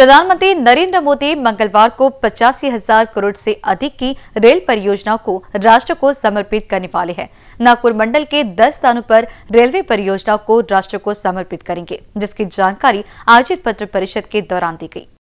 प्रधानमंत्री नरेंद्र मोदी मंगलवार को पचासी हजार करोड़ से अधिक की रेल परियोजनाओं को राष्ट्र को समर्पित करने वाले हैं नागपुर मंडल के 10 स्थानों पर रेलवे परियोजनाओं को राष्ट्र को समर्पित करेंगे जिसकी जानकारी आयोजित पत्र परिषद के दौरान दी गई